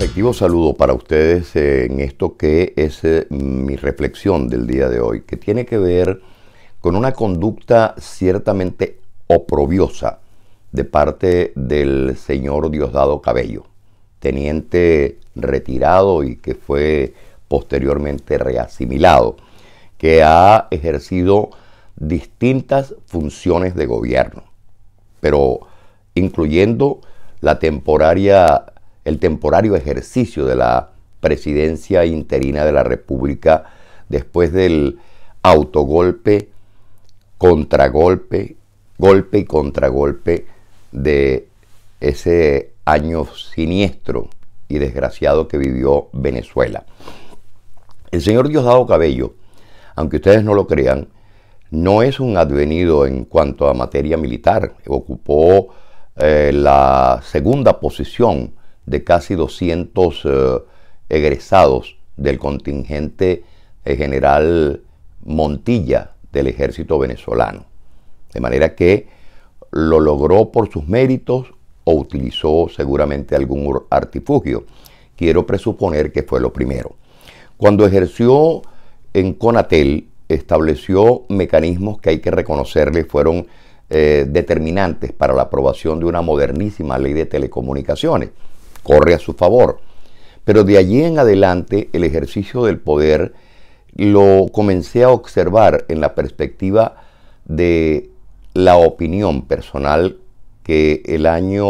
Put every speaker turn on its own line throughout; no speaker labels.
Efectivo saludo para ustedes en esto que es eh, mi reflexión del día de hoy, que tiene que ver con una conducta ciertamente oprobiosa de parte del señor Diosdado Cabello, teniente retirado y que fue posteriormente reasimilado, que ha ejercido distintas funciones de gobierno, pero incluyendo la temporaria el temporario ejercicio de la presidencia interina de la República después del autogolpe, contragolpe, golpe y contragolpe de ese año siniestro y desgraciado que vivió Venezuela. El señor Diosdado Cabello, aunque ustedes no lo crean, no es un advenido en cuanto a materia militar. Ocupó eh, la segunda posición de casi 200 eh, egresados del contingente eh, general Montilla del ejército venezolano. De manera que lo logró por sus méritos o utilizó seguramente algún artifugio. Quiero presuponer que fue lo primero. Cuando ejerció en Conatel, estableció mecanismos que hay que reconocerle fueron eh, determinantes para la aprobación de una modernísima ley de telecomunicaciones corre a su favor. Pero de allí en adelante el ejercicio del poder lo comencé a observar en la perspectiva de la opinión personal que el año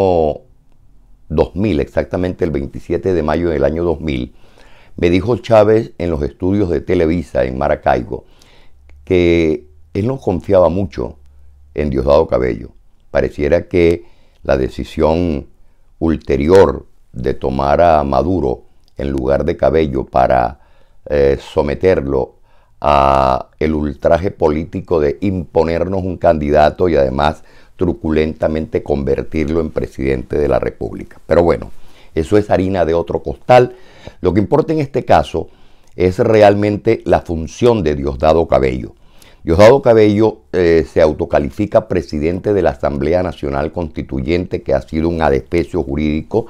2000, exactamente el 27 de mayo del año 2000, me dijo Chávez en los estudios de Televisa en Maracaibo que él no confiaba mucho en Diosdado Cabello. Pareciera que la decisión ulterior de tomar a Maduro en lugar de Cabello para eh, someterlo a el ultraje político de imponernos un candidato y además truculentamente convertirlo en presidente de la República. Pero bueno, eso es harina de otro costal. Lo que importa en este caso es realmente la función de Diosdado Cabello. Diosdado Cabello eh, se autocalifica presidente de la Asamblea Nacional Constituyente, que ha sido un adefesio jurídico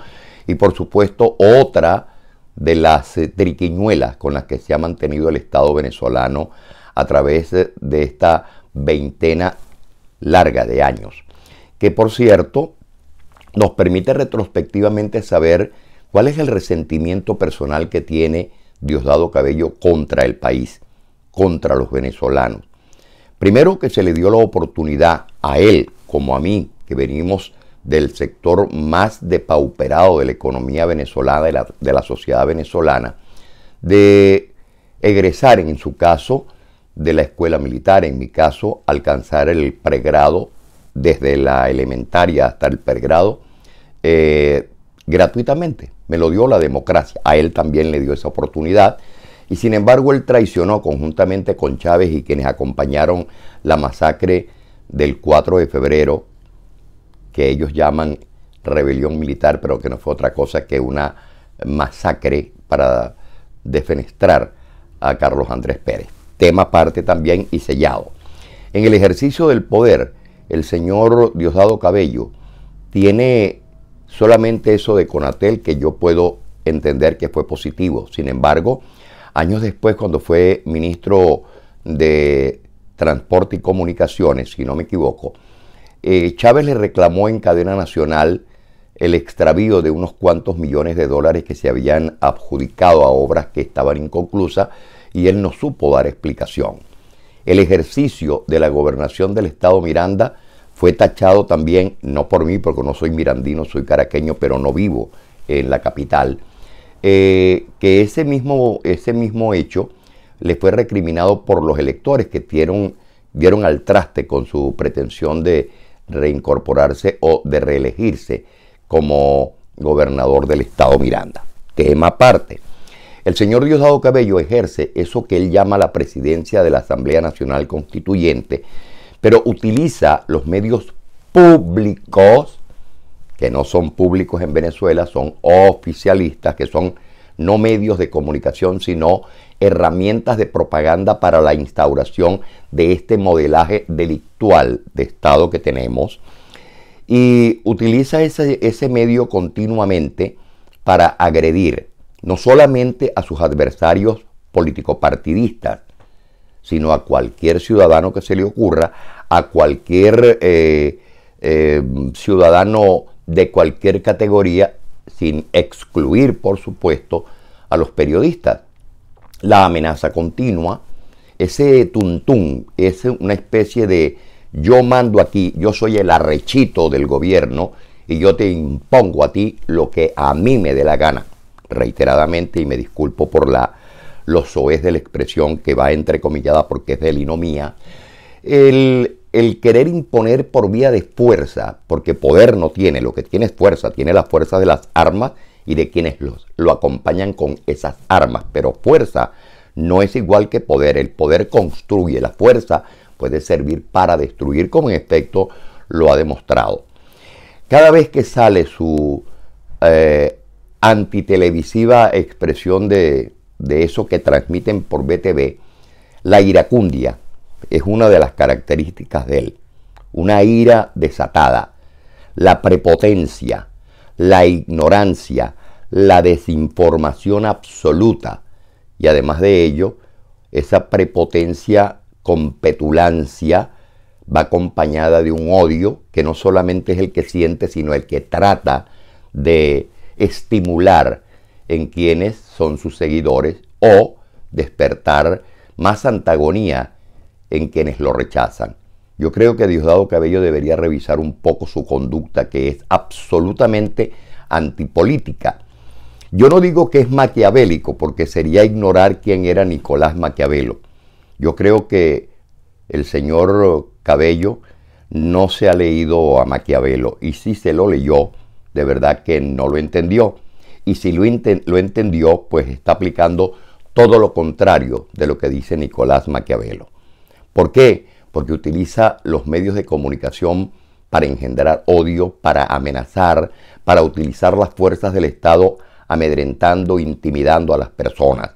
y por supuesto otra de las eh, triquiñuelas con las que se ha mantenido el Estado venezolano a través de esta veintena larga de años, que por cierto nos permite retrospectivamente saber cuál es el resentimiento personal que tiene Diosdado Cabello contra el país, contra los venezolanos. Primero que se le dio la oportunidad a él, como a mí, que venimos del sector más depauperado de la economía venezolana, de la, sociedad venezolana, de egresar en su caso de la escuela militar, en mi caso alcanzar el pregrado desde la elementaria hasta el pregrado eh, gratuitamente. Me lo dio la democracia, a él también le dio esa oportunidad y sin embargo él traicionó conjuntamente con Chávez y quienes acompañaron la masacre del 4 de febrero que ellos llaman rebelión militar, pero que no fue otra cosa que una masacre para defenestrar a Carlos Andrés Pérez. Tema aparte también y sellado. En el ejercicio del poder, el señor Diosdado Cabello tiene solamente eso de Conatel que yo puedo entender que fue positivo. Sin embargo, años después, cuando fue ministro de Transporte y Comunicaciones, si no me equivoco, eh, Chávez le reclamó en cadena nacional el extravío de unos cuantos millones de dólares que se habían adjudicado a obras que estaban inconclusas y él no supo dar explicación. El ejercicio de la gobernación del estado Miranda fue tachado también, no por mí, porque no soy mirandino, soy caraqueño, pero no vivo en la capital, eh, que ese mismo, ese mismo hecho le fue recriminado por los electores que dieron, dieron al traste con su pretensión de, reincorporarse o de reelegirse como gobernador del estado Miranda. Tema aparte. El señor Diosdado Cabello ejerce eso que él llama la presidencia de la Asamblea Nacional Constituyente, pero utiliza los medios públicos, que no son públicos en Venezuela, son oficialistas, que son no medios de comunicación, sino herramientas de propaganda para la instauración de este modelaje delictual de Estado que tenemos y utiliza ese, medio continuamente para agredir no solamente a sus adversarios político-partidistas, sino a cualquier ciudadano que se le ocurra, a cualquier eh, eh, ciudadano de cualquier categoría, sin excluir, por supuesto, a los periodistas la amenaza continua, ese tuntún es una especie de yo mando aquí, yo soy el arrechito del gobierno y yo te impongo a ti lo que a mí me dé la gana, reiteradamente, y me disculpo por la los soez de la expresión que va entrecomillada porque es de mía el, el querer imponer por vía de fuerza, porque poder no tiene, lo que tiene es fuerza, tiene la fuerza de las armas y de quienes los, lo acompañan con esas armas. Pero fuerza no es igual que poder. El poder construye, la fuerza puede servir para destruir, como en efecto lo ha demostrado. Cada vez que sale su eh, antitelevisiva expresión de, de eso que transmiten por BTV, la iracundia es una de las características de él. Una ira desatada, la prepotencia, la ignorancia, la desinformación absoluta y además de ello, esa prepotencia con petulancia va acompañada de un odio que no solamente es el que siente, sino el que trata de estimular en quienes son sus seguidores o despertar más antagonía en quienes lo rechazan. Yo creo que Diosdado Cabello debería revisar un poco su conducta, que es absolutamente antipolítica yo no digo que es maquiavélico, porque sería ignorar quién era Nicolás Maquiavelo. Yo creo que el señor Cabello no se ha leído a Maquiavelo, y si se lo leyó, de verdad que no lo entendió. Y si lo, lo entendió, pues está aplicando todo lo contrario de lo que dice Nicolás Maquiavelo. ¿Por qué? Porque utiliza los medios de comunicación para engendrar odio, para amenazar, para utilizar las fuerzas del Estado amedrentando, intimidando a las personas.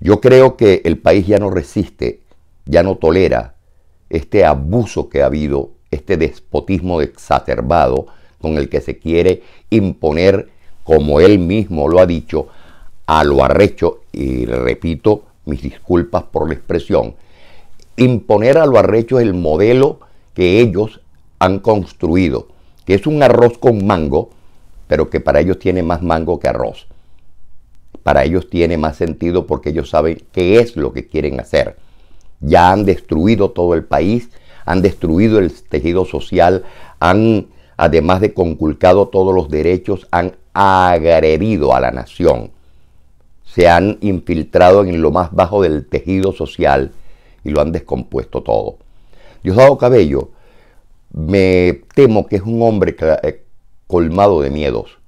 Yo creo que el país ya no resiste, ya no tolera este abuso que ha habido, este despotismo exacerbado con el que se quiere imponer, como él mismo lo ha dicho, a lo arrecho, y repito mis disculpas por la expresión, imponer a lo arrecho el modelo que ellos han construido, que es un arroz con mango, pero que para ellos tiene más mango que arroz. Para ellos tiene más sentido porque ellos saben qué es lo que quieren hacer. Ya han destruido todo el país, han destruido el tejido social, han, además de conculcado todos los derechos, han agredido a la nación. Se han infiltrado en lo más bajo del tejido social y lo han descompuesto todo. Diosdado Cabello, me temo que es un hombre que. Eh, colmado de miedos,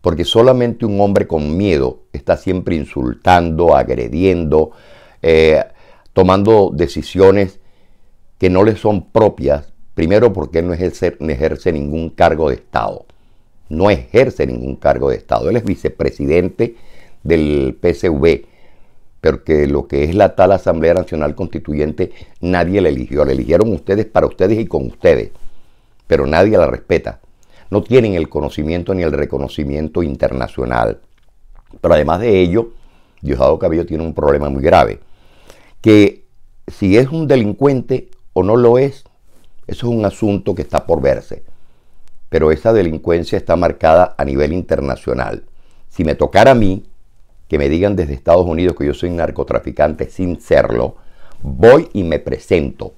porque solamente un hombre con miedo está siempre insultando, agrediendo, eh, tomando decisiones que no le son propias, primero porque no ejerce, no ejerce ningún cargo de Estado, no ejerce ningún cargo de Estado, él es vicepresidente del PSV, que lo que es la tal Asamblea Nacional Constituyente nadie la eligió, la eligieron ustedes para ustedes y con ustedes, pero nadie la respeta no tienen el conocimiento ni el reconocimiento internacional. Pero además de ello, Diosdado Cabello tiene un problema muy grave, que si es un delincuente o no lo es, eso es un asunto que está por verse. Pero esa delincuencia está marcada a nivel internacional. Si me tocara a mí, que me digan desde Estados Unidos que yo soy narcotraficante sin serlo, voy y me presento.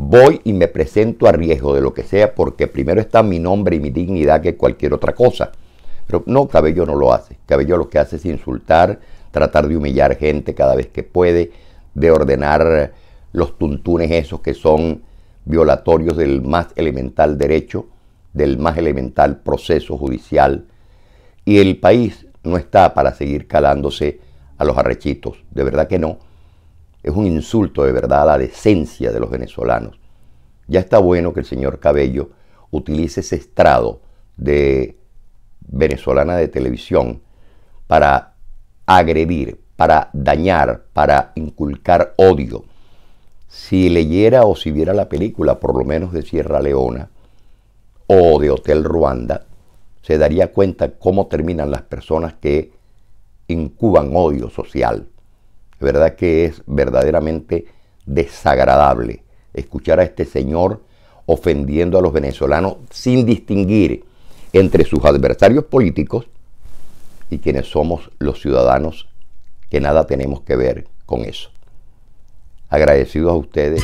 Voy y me presento a riesgo de lo que sea porque primero está mi nombre y mi dignidad que cualquier otra cosa. Pero no, Cabello no lo hace. Cabello lo que hace es insultar, tratar de humillar gente cada vez que puede, de ordenar los tuntunes esos que son violatorios del más elemental derecho, del más elemental proceso judicial. Y el país no está para seguir calándose a los arrechitos, de verdad que no. Es un insulto de verdad a la decencia de los venezolanos. Ya está bueno que el señor Cabello utilice ese estrado de venezolana de televisión para agredir, para dañar, para inculcar odio. Si leyera o si viera la película, por lo menos de Sierra Leona o de Hotel Ruanda, se daría cuenta cómo terminan las personas que incuban odio social verdad que es verdaderamente desagradable escuchar a este señor ofendiendo a los venezolanos sin distinguir entre sus adversarios políticos y quienes somos los ciudadanos que nada tenemos que ver con eso. Agradecido a ustedes.